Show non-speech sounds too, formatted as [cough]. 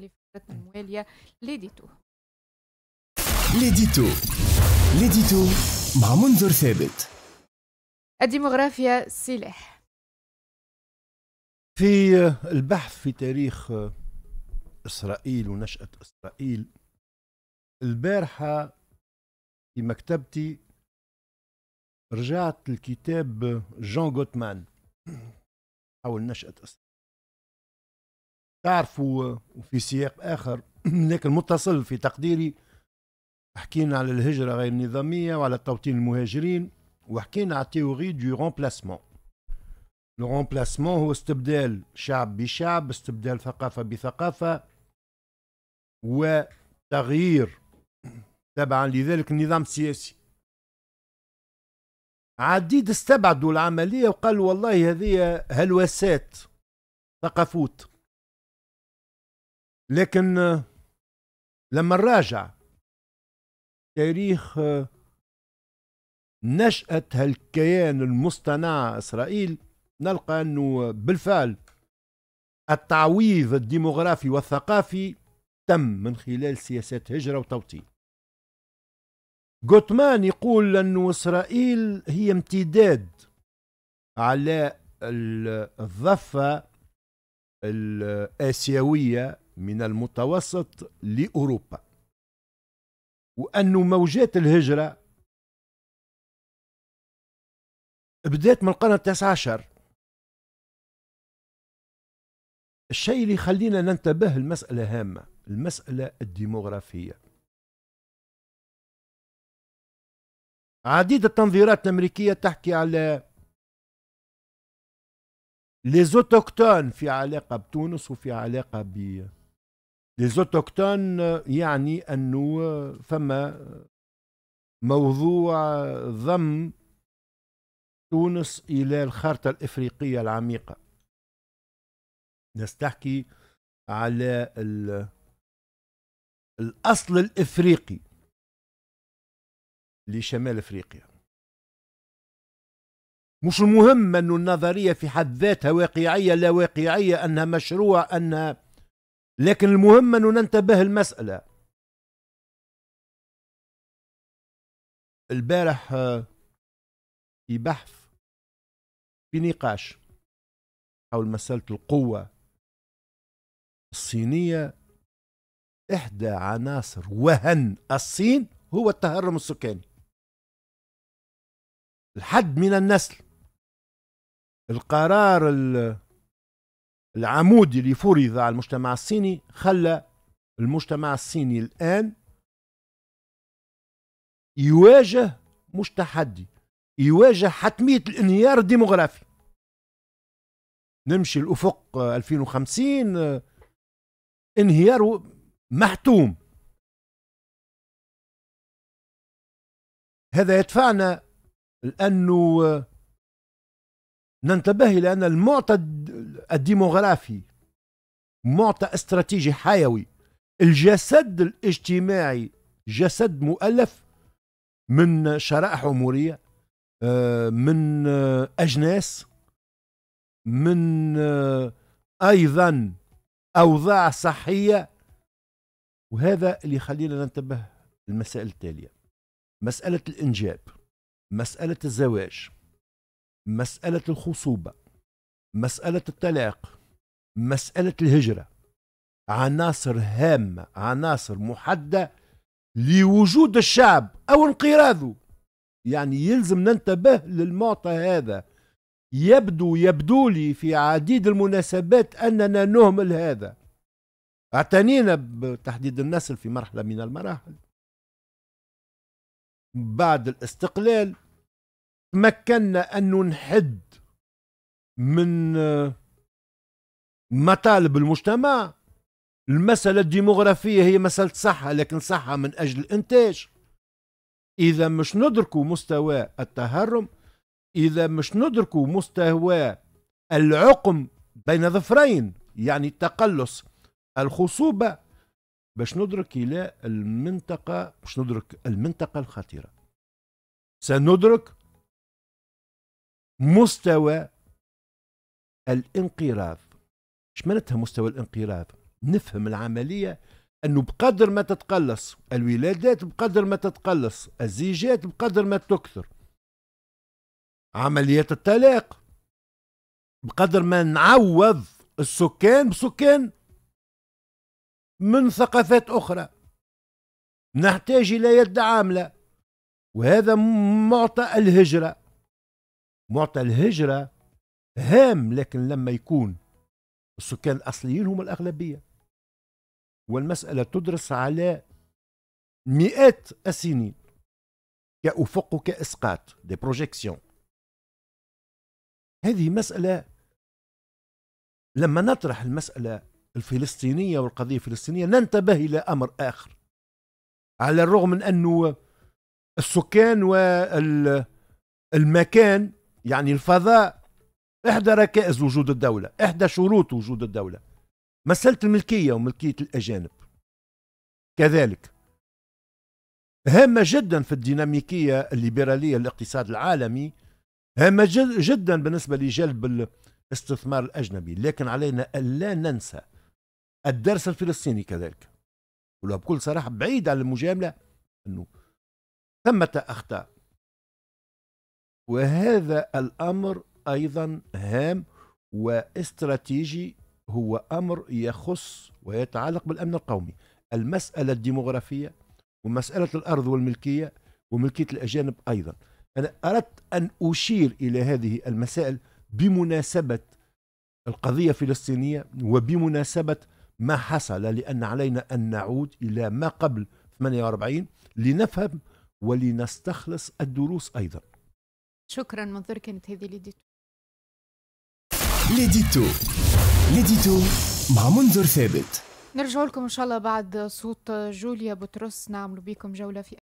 اللي فاتتنا المواليه ليديتو ليديتو ليديتو مع منذر ثابت الديموغرافيا سلاح في البحث في تاريخ اسرائيل ونشاه اسرائيل البارحه في مكتبتي رجعت لكتاب جون غوتمان حول نشأة إسرائيل تعرفوا وفي سياق اخر [clears throat] لكن متصل في تقديري حكينا على الهجره غير النظاميه وعلى توطين المهاجرين وحكينا على تيوري دو رومبلاسمون لو رومبلاسمون هو استبدال شعب بشعب استبدال ثقافه بثقافه وتغيير تبعا لذلك النظام السياسي عديد استبعدوا العملية وقالوا والله هذه هلوسات ثقافوت لكن آه، لما نراجع تاريخ آه، نشأة هالكيان المصطنع إسرائيل نلقى أنه بالفعل التعويض الديموغرافي والثقافي تم من خلال سياسات هجرة وتوطين جوتمان يقول أن إسرائيل هي امتداد على الضفة الآسيوية من المتوسط لأوروبا وأن موجات الهجرة بدات من القرن التاسع عشر الشيء اللي يخلينا ننتبه المسألة هامة المسألة الديموغرافية عديد التنظيرات الأمريكية تحكي على ليزوتوكتون في علاقة بتونس وفي علاقة ب زوتوكتون يعني أنه فما موضوع ضم تونس إلى الخارطة الإفريقية العميقة نستحكي على الأصل الإفريقي لشمال أفريقيا مش المهم أن النظرية في حد ذاتها واقعية لا واقعية أنها مشروع أنها لكن المهم أن ننتبه المسألة البارح آه، في بحث في نقاش حول مسألة القوة الصينية إحدى عناصر وهن الصين هو التهرم السكاني الحد من النسل القرار ال العمود اللي فرض على المجتمع الصيني خلى المجتمع الصيني الآن يواجه مش تحدي يواجه حتمية الانهيار الديموغرافي نمشي الأفق 2050 انهيار محتوم هذا يدفعنا لأنه ننتبه إلى أن المعطى الديموغرافي معطى استراتيجي حيوي الجسد الاجتماعي جسد مؤلف من شرائح عمريه آه، من اجناس من آه، ايضا اوضاع صحيه وهذا اللي يخلينا ننتبه للمسائل التاليه مساله الانجاب مساله الزواج مساله الخصوبه مسألة الطلاق مسألة الهجرة عناصر هامة عناصر محددة لوجود الشعب أو انقراضه يعني يلزم ننتبه للمعطى هذا يبدو يبدو لي في عديد المناسبات أننا نهمل هذا اعتنينا بتحديد النسل في مرحلة من المراحل بعد الاستقلال تمكنا أن نحد من آه، مطالب المجتمع المسألة الديموغرافية هي مسألة صحة لكن صحة من أجل الإنتاج إذا مش ندركوا مستوى التهرم إذا مش ندركوا مستوى العقم بين ظفرين يعني تقلص الخصوبة باش ندرك إلى المنطقة باش ندرك المنطقة الخطيرة سندرك مستوى الانقراض اش معناتها مستوى الانقراض نفهم العمليه انه بقدر ما تتقلص الولادات بقدر ما تتقلص الزيجات بقدر ما تكثر عمليات الطلاق بقدر ما نعوض السكان بسكان من ثقافات اخرى نحتاج الى يد عامله وهذا معطى الهجره معطى الهجره هام لكن لما يكون السكان الأصليين هم الأغلبية والمسألة تدرس على مئات السنين كأفق وكإسقاط دي بروجيكسيون هذه مسألة لما نطرح المسألة الفلسطينية والقضية الفلسطينية ننتبه إلى أمر آخر على الرغم من أنه السكان والمكان يعني الفضاء إحدى ركائز وجود الدولة إحدى شروط وجود الدولة مسألة الملكية وملكية الأجانب كذلك هامة جدا في الديناميكية الليبرالية الاقتصاد العالمي هامة جدا بالنسبة لجلب الاستثمار الأجنبي لكن علينا ألا ننسى الدرس الفلسطيني كذلك ولو بكل صراحة بعيد عن المجاملة أنه ثمة أخطاء وهذا الأمر أيضا هام واستراتيجي هو أمر يخص ويتعلق بالأمن القومي المسألة الديمغرافية ومسألة الأرض والملكية وملكية الأجانب أيضا أنا أردت أن أشير إلى هذه المسائل بمناسبة القضية الفلسطينية وبمناسبة ما حصل لأن علينا أن نعود إلى ما قبل 48 لنفهم ولنستخلص الدروس أيضا شكرا منظر كانت هذه لديتو ليديتو ليديتو مع منذر ثابت نرجع لكم ان شاء الله بعد صوت جوليا بطرس نعمل بكم جوله في